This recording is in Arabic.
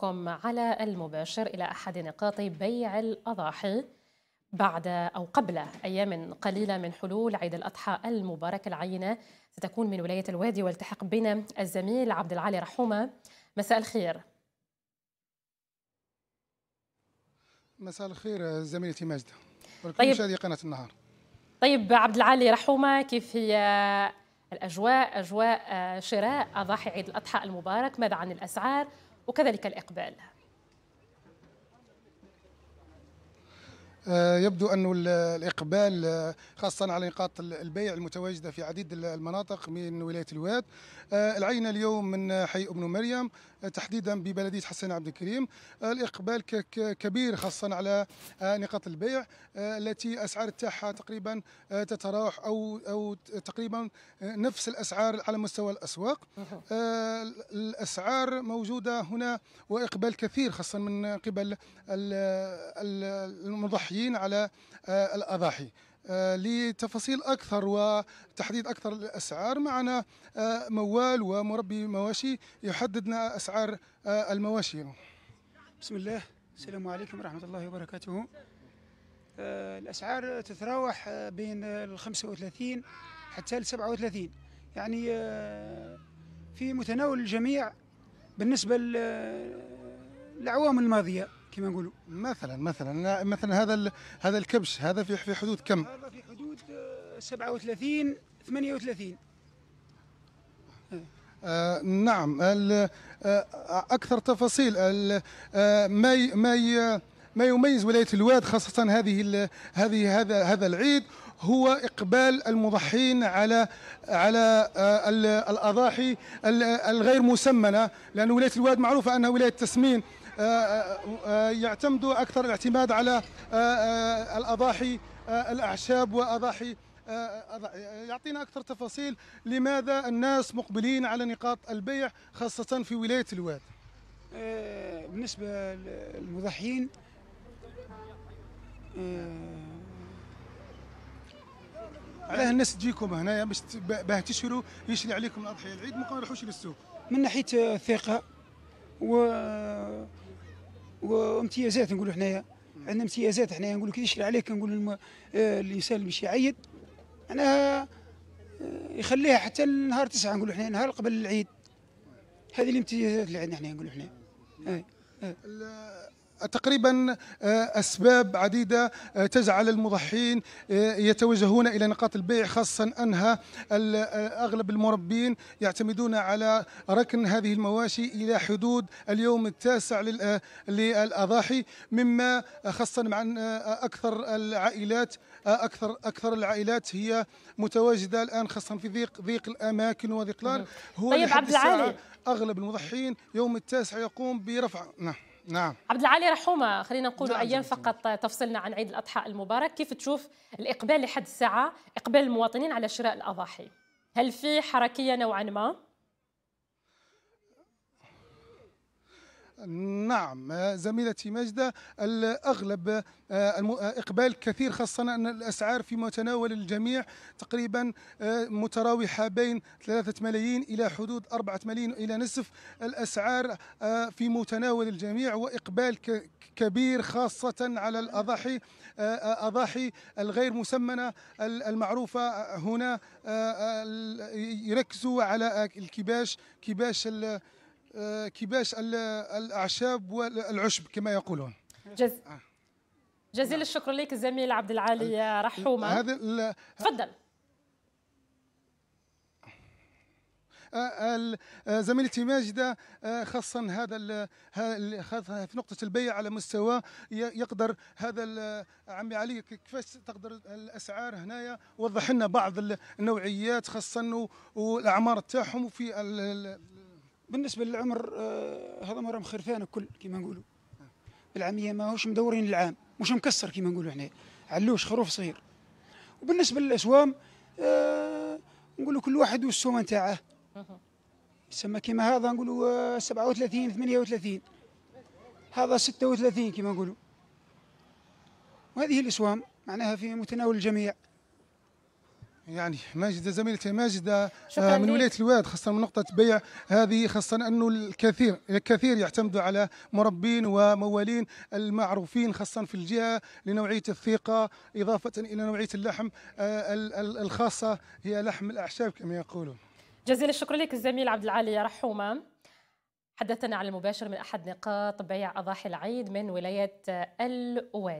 كم على المباشر إلى أحد نقاط بيع الأضاحي بعد أو قبل أيام قليلة من حلول عيد الأضحى المبارك العينة ستكون من ولاية الوادي والتحق بنا الزميل عبد العالي رحومة مساء الخير مساء الخير زميلتي ماجدة ولكل طيب. مشاهدي قناة النهار طيب عبد العالي رحومة كيف هي الأجواء أجواء شراء أضاحي عيد الأضحى المبارك ماذا عن الأسعار وكذلك الإقبال آه، يبدو أن الإقبال آه، خاصة على نقاط البيع المتواجدة في عديد المناطق من ولاية الواد آه، العينة اليوم من حي ابن مريم تحديدا ببلدية حسين عبد الكريم الإقبال كبير خاصة على نقاط البيع التي أسعار تاعها تقريبا تتراوح أو أو تقريبا نفس الأسعار على مستوى الأسواق الأسعار موجودة هنا وإقبال كثير خاصة من قبل المضحيين الأمريكيين على آه، الأضاحي آه، لتفاصيل اكثر وتحديد اكثر الاسعار معنا آه، موال ومربي مواشي يحددنا اسعار المواشي بسم الله السلام عليكم ورحمه الله وبركاته الاسعار تتراوح بين ال 35 حتى ال 37 يعني في متناول الجميع بالنسبه للعوام الماضيه كما نقولوا مثلا مثلا مثلا هذا هذا الكبش هذا في في حدود كم؟ هذا في حدود 37 آه، 38 آه نعم آه اكثر تفاصيل آه ما ما ما يميز ولايه الواد خاصه هذه هذه هذا هذا العيد هو اقبال المضحين على على آه، الاضاحي الغير مسمنه لان ولايه الواد معروفه انها ولايه تسمين آه، آه، آه، يعتمدوا أكثر الاعتماد على الأضاحي الأعشاب وأضاحي يعطينا أكثر تفاصيل لماذا الناس مقبلين على نقاط البيع خاصة في ولاية الواد بالنسبة للمضحين علاه الناس تجيكم هنايا باش باه تشروا يشري عليكم الاضحيه العيد ما يروحوش للسوق من ناحيه الثقه و وامتيازات نقولوا حنايا عندنا امتيازات حنايا نقولوا كي يشرع عليك نقول آه، الانسان اللي مش يعيد معناها آه، يخليها حتى النهار تسعة نقولوا حنايا نهار قبل العيد هذه الامتيازات اللي عندنا حنايا نقولوا حنا تقريبا آه، أسباب عديدة آه، تجعل المضحين آه، يتوجهون إلى نقاط البيع خاصة أنها أغلب المربين يعتمدون على ركن هذه المواشي إلى حدود اليوم التاسع للأضاحي مما خاصة مع أكثر العائلات اكثر اكثر العائلات هي متواجده الان خاصه في ضيق ضيق الاماكن وضيق نعم. هو طيب عبد العالي اغلب المضحين يوم التاسع يقوم برفع نعم نعم عبد العالي رحومه خلينا نقول نعم ايام فقط تفصلنا عن عيد الاضحى المبارك كيف تشوف الاقبال لحد الساعه اقبال المواطنين على شراء الاضاحي هل في حركيه نوعا ما نعم آه، زميلتي مجدة الأغلب آه، آه، إقبال كثير خاصة أن الأسعار في متناول الجميع تقريبا متراوحة بين 3 ملايين إلى حدود 4 ملايين إلى نصف الأسعار في متناول الجميع وإقبال كبير خاصة على الأضاحي أضاحي الغير مسمنة المعروفة هنا يركزوا على الكباش كباش آه، كيفاش الاعشاب والعشب كما يقولون جز... آه. جزيل نعم. الشكر لك الزميل عبد العالي رحومه آه، هذا تفضل زميلتي ماجده خاصه هذا خاصة في نقطه البيع على مستوى يقدر هذا عمي علي كيفاش تقدر الاسعار هنايا وضح لنا بعض النوعيات خاصه والاعمار تاعهم وفي بالنسبه للعمر آه، هذا مرام خرفان الكل كما نقولوا بالعاميه ماهوش مدورين العام مش مكسر كما نقولوا حنا علوش خروف صغير وبالنسبه للاسوام آه نقولوا كل واحد والسومه نتاعه يسمى كما هذا نقولوا 37 آه، 38 هذا 36 كما نقولوا وهذه الاسوام معناها في متناول الجميع يعني ماجده زميلتي ماجده آه من ولايه الواد خاصه من نقطه بيع هذه خاصه انه الكثير الكثير يعتمدوا على مربين وموالين المعروفين خاصه في الجهه لنوعيه الثقه اضافه الى نوعيه اللحم آه الخاصه هي لحم الاعشاب كما يقولون جزيل الشكر لك الزميل عبد العالي رحومه حدثنا على المباشر من احد نقاط بيع اضاحي العيد من ولايه الواد